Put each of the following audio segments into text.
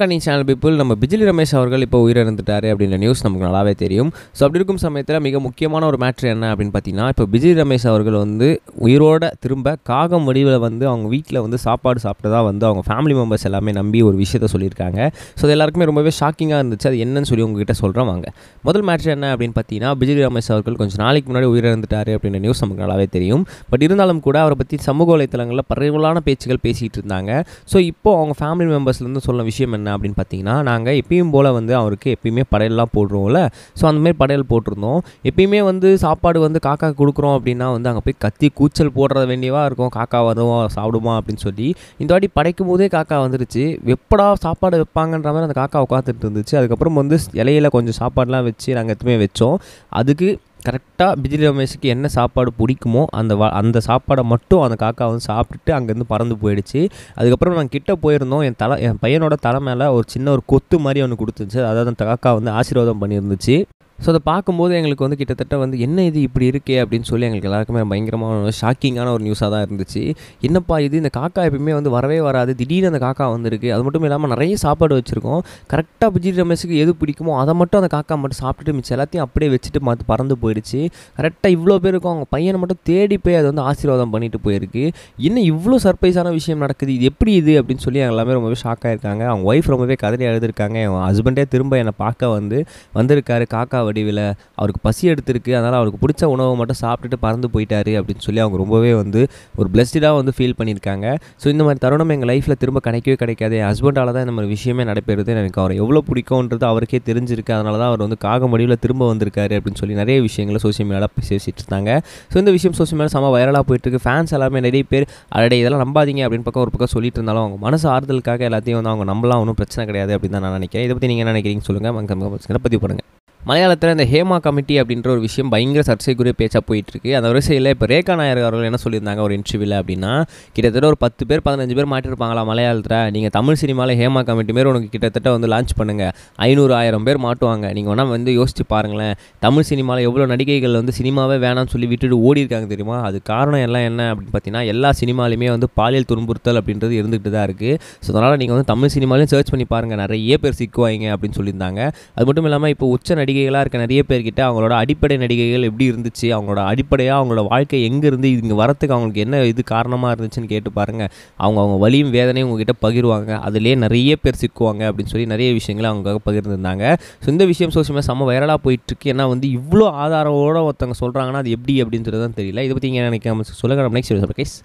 கணினி channel people நம்ம பிஜிலி ரமேஷ் அவர்கள் இப்போ உயிரிழந்துட்டார் அப்படின்ற நியூஸ் நமக்கு நல்லாவே தெரியும் ஸோ அப்படி இருக்கும் சமயத்தில் மிக முக்கியமான ஒரு மேட்ரு என்ன அப்படின்னு பார்த்தீங்கன்னா இப்போ பிஜிலி ரமேஷ் அவர்கள் வந்து உயிரோட திரும்ப காகம் வடிவில் வந்து அவங்க வீட்டில் வந்து சாப்பாடு சாப்பிட்டதா வந்து அவங்க ஃபேமிலி மெம்பர்ஸ் எல்லாமே நம்பி ஒரு விஷயத்த சொல்லியிருக்காங்க ஸோ அது எல்லாருக்குமே ரொம்பவே ஷாக்கிங்காக இருந்துச்சு அது என்னன்னு சொல்லி உங்ககிட்ட சொல்கிறோம் வாங்க முதல் மேட்ரு என்ன அப்படின்னு பார்த்தீங்கன்னா பிஜிலி ரமேஷ் அவர்கள் கொஞ்சம் நாளைக்கு முன்னாடி உயிரிழந்துட்டார் அப்படின்ற நியூஸ் நமக்கு நல்லாவே தெரியும் பட் இருந்தாலும் கூட அவரை பற்றி சமூக வலைத்தளங்களில் பரவலான பேச்சுகள் பேசிகிட்டு இருந்தாங்க ஸோ இப்போ அவங்க ஃபேமிலி மெம்பர்ஸ்லேருந்து சொல்ல விஷயம் என்ன அப்படின்னு பார்த்தீங்கன்னா நாங்கள் எப்பயும் போல் வந்து அவருக்கு எப்பயுமே படையல்லாம் போடுறோம்ல ஸோ அந்தமாரி படையல் போட்டிருந்தோம் எப்பயுமே வந்து சாப்பாடு வந்து காக்கா கொடுக்குறோம் அப்படின்னா வந்து அங்கே போய் கத்தி கூச்சல் போடுறத வேண்டியவாக இருக்கும் காக்கா வருவோம் சாப்பிடுமா அப்படின்னு சொல்லி இந்த வாட்டி படைக்கும் போதே காக்கா வந்துருச்சு எப்படா சாப்பாடு வைப்பாங்கன்ற மாதிரி அந்த காக்கா உட்காந்துட்டு இருந்துச்சு அதுக்கப்புறம் வந்து இலையில கொஞ்சம் சாப்பாடுலாம் வச்சு நாங்கள் எதுவுமே வச்சோம் அதுக்கு கரெக்டாக பிஜிலி ரமேஷுக்கு என்ன சாப்பாடு பிடிக்குமோ அந்த வ அந்த சாப்பாடை மட்டும் அந்த காக்கா வந்து சாப்பிட்டுட்டு அங்கேருந்து பறந்து போயிடுச்சு அதுக்கப்புறம் நாங்கள் கிட்டே போயிருந்தோம் என் தலை என் பையனோட தலை மேலே ஒரு சின்ன ஒரு கொத்து மாதிரி ஒன்று கொடுத்துருந்துச்சு அதாவது அந்த காக்கா வந்து ஆசீர்வாதம் பண்ணியிருந்துச்சு ஸோ அதை பார்க்கும்போது எங்களுக்கு வந்து கிட்டத்தட்ட வந்து என்ன இது இப்படி இருக்கே அப்படின்னு சொல்லி எங்களுக்கு எல்லாருக்குமே பயங்கரமான ஷாக்கிங்கான ஒரு நியூஸாக தான் இருந்துச்சு என்னப்பா இது இந்த காக்கா எப்பயுமே வந்து வரவே வராது திடீர்னு அந்த காக்கா வந்திருக்கு அது மட்டும் இல்லாமல் நிறைய சாப்பாடு வச்சுருக்கோம் கரெக்டாக பிஜி ரமேஷுக்கு எது பிடிக்குமோ அதை மட்டும் அந்த காக்கா மட்டும் சாப்பிட்டுட்டு மிச்சம் எல்லாத்தையும் அப்படியே வச்சுட்டு பார்த்து பறந்து போயிடுச்சு கரெக்டாக இவ்வளோ பேர் இருக்கும் அவங்க பையனை மட்டும் தேடி போய் அது வந்து ஆசீர்வாதம் பண்ணிட்டு போயிருக்கு என்ன இவ்வளோ சர்ப்ரைஸான விஷயம் நடக்குது இது எப்படி இது அப்படின்னு சொல்லி எல்லாமே ரொம்பவே ஷாக்காக இருக்காங்க அவங்க ஒய்ஃப் ரொம்பவே கதறி எழுதிருக்காங்க என் ஹஸ்பண்டே திரும்ப என்னை பார்க்க வந்து வந்திருக்காரு காக்கா வடிவில் அவருக்கு பசி எடுத்திருக்கு அதனால் அவருக்கு பிடிச்ச உணவை மட்டும் சாப்பிட்டுட்டு பறந்து போயிட்டாரு அப்படின்னு சொல்லி அவங்க ரொம்பவே வந்து ஒரு பிளஸ்டாக வந்து ஃபீல் பண்ணியிருக்காங்க ஸோ இந்த மாதிரி தருணம் எங்கள் லைஃப்பில் திரும்ப கிடைக்கவே கிடைக்காது என் ஹஸ்பண்டால் தான் இந்த மாதிரி விஷயமே நடைபெறுது எனக்கு அவர் எவ்வளோ பிடிக்கும்ன்றது அவருக்கே தெரிஞ்சிருக்கு அதனால தான் அவர் வந்து காக முடிவில் திரும்ப வந்திருக்காரு அப்படின்னு சொல்லி நிறைய விஷயங்களை சோசியல் மீடியாவில் பேசிட்டு இருந்தாங்க ஸோ இந்த விஷயம் சோசியல் மீடியா செம்ம வைரலாக போயிட்டுருக்கு ஃபேன்ஸ் எல்லாமே நிறைய பேர் அடைய இதெல்லாம் நம்பாதீங்க அப்படின்னு பக்கம் ஒரு பக்கம் சொல்லிட்டு இருந்தாலும் அவங்க மனசு ஆறுதலுக்காக எல்லாத்தையும் வந்து அவங்க நம்பலாம் ஒன்றும் பிரச்சனை கிடையாது அப்படின்னு தான் நான் நினைக்கிறேன் இதை பற்றி நீங்கள் என்ன நினைக்கிறீங்க சொல்லுங்கள் பதிவு பண்ணுங்கள் மலையாளத்தில் இந்த ஹேமா கமிட்டி அப்படின்ற ஒரு விஷயம் பயங்கர சர்ச்சைக்குரிய பேச்சாக போயிட்டுருக்கு அந்த வரிசையில் இப்போ ரேகா நாயர் அவர்கள் என்ன சொல்லியிருந்தாங்க ஒரு இன்டர்வியூவில் அப்படின்னா கிட்டத்தட்ட ஒரு பத்து பேர் பதினஞ்சு பேர் மாட்டிருப்பாங்களா மலையாளத்தில் நீங்கள் தமிழ் சினிமாவில் ஹேமா கமிட்டி மாரி உனக்கு கிட்டத்தட்ட வந்து லான்ச் பண்ணுங்கள் ஐநூறு ஆயிரம் பேர் மாட்டுவாங்க நீங்கள் வேணால் வந்து யோசிச்சு பாருங்களேன் தமிழ் சினிமாவில் எவ்வளோ நடிகைகள் வந்து சினிமாவே வேணாம்னு சொல்லி விட்டுட்டு ஓடி இருக்காங்க தெரியுமா அது காரணம் எல்லாம் என்ன அப்படின்னு பார்த்தீங்கன்னா எல்லா சினிமாலையுமே வந்து பாலியல் துன்புறுத்தல் அப்படின்றது இருந்துகிட்டு தான் இருக்குது ஸோ அதனால் நீங்கள் வந்து தமிழ் சினிமாலையும் சர்ச் பண்ணி பாருங்கள் நிறைய பேர் சிக்குவாங்க அப்படின்னு சொல்லியிருந்தாங்க அது மட்டும் இல்லாமல் இப்போ உச்ச நடி நடிகைகளாக இருக்க நிறைய பேர்கிட்ட அவங்களோட அடிப்படை நடிகைகள் எப்படி இருந்துச்சு அவங்களோட அடிப்படையாக அவங்களோட வாழ்க்கை எங்கேருந்து இங்கே வரத்துக்கு அவங்களுக்கு என்ன இது காரணமாக இருந்துச்சுன்னு கேட்டு பாருங்கள் அவங்க அவங்க வலியும் வேதனையும் உங்ககிட்ட பகிர்வாங்க அதுலேயே நிறைய பேர் சிக்குவாங்க அப்படின்னு சொல்லி நிறைய விஷயங்களை அவங்க பகிர்ந்துருந்தாங்க ஸோ இந்த விஷயம் சோசியல் மீடியா செம்ம வைரலாக போயிட்டுருக்கு ஏன்னா வந்து இவ்வளோ ஆதாரோடு ஒருத்தவங்க சொல்கிறாங்கன்னா அது எப்படி அப்படின்னு சொல்லி தான் தெரியல இதை பற்றி என்ன நினைக்காம சொல்லுங்கள் நம்ம நெக்ஸ்ட் சொல்கிறேன் கேஸ்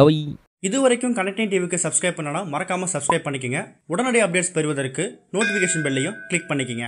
பவை இது வரைக்கும் கனெக்டிங் டிவிக்கு சப்ஸ்கிரைப் பண்ணனா மறக்காமல் சப்ஸ்கிரைப் பண்ணிக்கங்க உடனடி அப்டேட்ஸ் பெறுவதற்கு நோட்டிஃபிகேஷன் பெல்லையும் கிளிக் பண்ணிக்கங்க